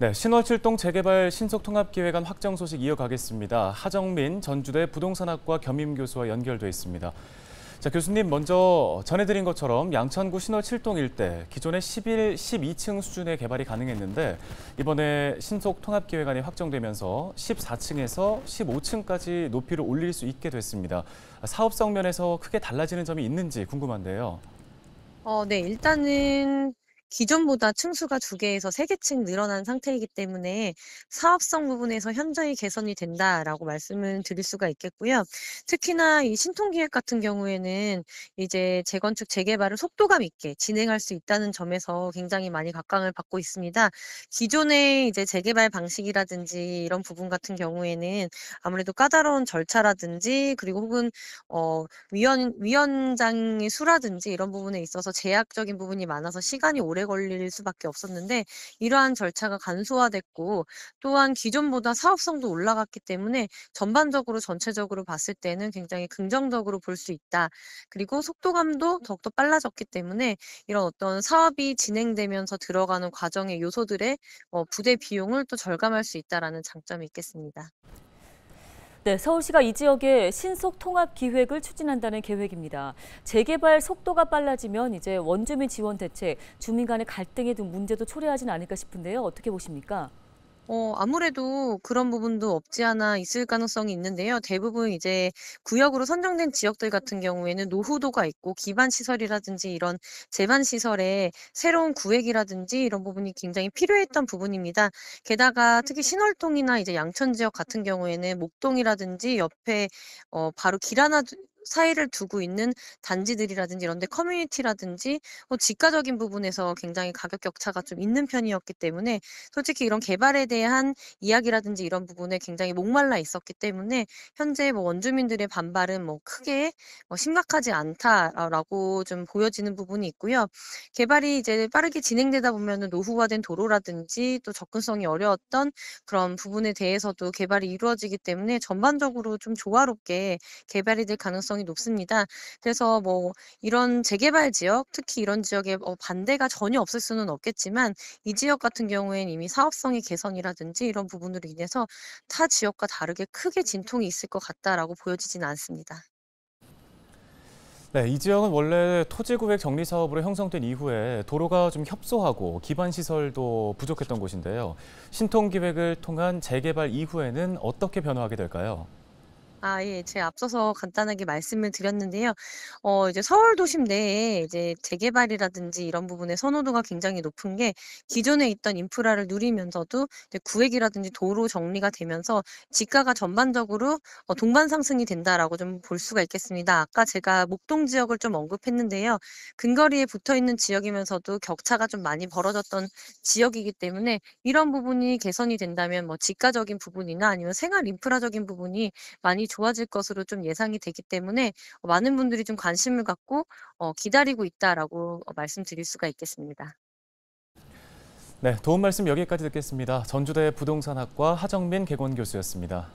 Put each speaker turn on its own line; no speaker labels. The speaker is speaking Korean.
네, 신월출동 재개발 신속통합기획안 확정 소식 이어가겠습니다. 하정민 전주대 부동산학과 겸임 교수와 연결돼 있습니다. 자, 교수님 먼저 전해드린 것처럼 양천구 신월 7동 일대 기존의 11, 12층 수준의 개발이 가능했는데 이번에 신속 통합 기획안이 확정되면서 14층에서 15층까지 높이를 올릴 수 있게 됐습니다. 사업성 면에서 크게 달라지는 점이 있는지 궁금한데요.
어, 네, 일단은 기존보다 층수가 두 개에서 세 개 층 늘어난 상태이기 때문에 사업성 부분에서 현저히 개선이 된다라고 말씀을 드릴 수가 있겠고요. 특히나 이 신통 기획 같은 경우에는 이제 재건축 재개발을 속도감 있게 진행할 수 있다는 점에서 굉장히 많이 각광을 받고 있습니다. 기존의 이제 재개발 방식이라든지 이런 부분 같은 경우에는 아무래도 까다로운 절차라든지 그리고 혹은 어 위원 위원장의 수라든지 이런 부분에 있어서 제약적인 부분이 많아서 시간이 오래 오래 걸릴 수밖에 없었는데 이러한 절차가 간소화됐고 또한 기존보다 사업성도 올라갔기 때문에 전반적으로 전체적으로 봤을 때는 굉장히 긍정적으로 볼 수 있다. 그리고 속도감도 더욱더 빨라졌기 때문에 이런 어떤 사업이 진행되면서 들어가는 과정의 요소들의 어, 부대 비용을 또 절감할 수 있다라는 장점이 있겠습니다. 네, 서울시가 이 지역에 신속 통합 기획을 추진한다는 계획입니다. 재개발 속도가 빨라지면 이제 원주민 지원 대책, 주민 간의 갈등이 등 문제도 초래하진 않을까 싶은데요. 어떻게 보십니까? 어, 아무래도 그런 부분도 없지 않아 있을 가능성이 있는데요. 대부분 이제 구역으로 선정된 지역들 같은 경우에는 노후도가 있고 기반 시설이라든지 이런 재반 시설에 새로운 구획이라든지 이런 부분이 굉장히 필요했던 부분입니다. 게다가 특히 신월동이나 이제 양천 지역 같은 경우에는 목동이라든지 옆에 어, 바로 길 하나 사이를 두고 있는 단지들이라든지 이런 데 커뮤니티라든지 뭐직가적인 부분에서 굉장히 가격 격차가 좀 있는 편이었기 때문에 솔직히 이런 개발에 대한 이야기라든지 이런 부분에 굉장히 목말라 있었기 때문에 현재 뭐 원주민들의 반발은 뭐 크게 뭐 심각하지 않다라고 좀 보여지는 부분이 있고요. 개발이 이제 빠르게 진행되다 보면은 노후화된 도로라든지 또 접근성이 어려웠던 그런 부분에 대해서도 개발이 이루어지기 때문에 전반적으로 좀 조화롭게 개발이 될가능성 가능성이 높습니다. 그래서 뭐 이런 재개발 지역, 특히 이런 지역에 뭐 반대가 전혀 없을 수는 없겠지만 이 지역 같은 경우에는 이미 사업성의 개선이라든지 이런 부분으로 인해서 타 지역과 다르게 크게 진통이 있을 것 같다라고 보여지진 않습니다.
네, 이 지역은 원래 토지구획 정리 사업으로 형성된 이후에 도로가 좀 협소하고 기반 시설도 부족했던 곳인데요. 신통 기획을 통한 재개발 이후에는 어떻게 변화하게 될까요?
아, 예. 제가 앞서서 간단하게 말씀을 드렸는데요. 어, 이제 서울 도심 내에 이제 재개발이라든지 이런 부분에 선호도가 굉장히 높은 게 기존에 있던 인프라를 누리면서도 이제 구획이라든지 도로 정리가 되면서 지가가 전반적으로 어, 동반 상승이 된다라고 좀 볼 수가 있겠습니다. 아까 제가 목동 지역을 좀 언급했는데요. 근거리에 붙어 있는 지역이면서도 격차가 좀 많이 벌어졌던 지역이기 때문에 이런 부분이 개선이 된다면 뭐 지가적인 부분이나 아니면 생활 인프라적인 부분이 많이 좋아질 것으로 좀 예상이 되기 때문에 어, 많은 분들이 좀 관심을 갖고 어, 기다리고 있다라고 어, 말씀드릴 수가 있겠습니다.
네, 도움 말씀 여기까지 듣겠습니다. 전주대 부동산학과 하정민 개원 교수였습니다.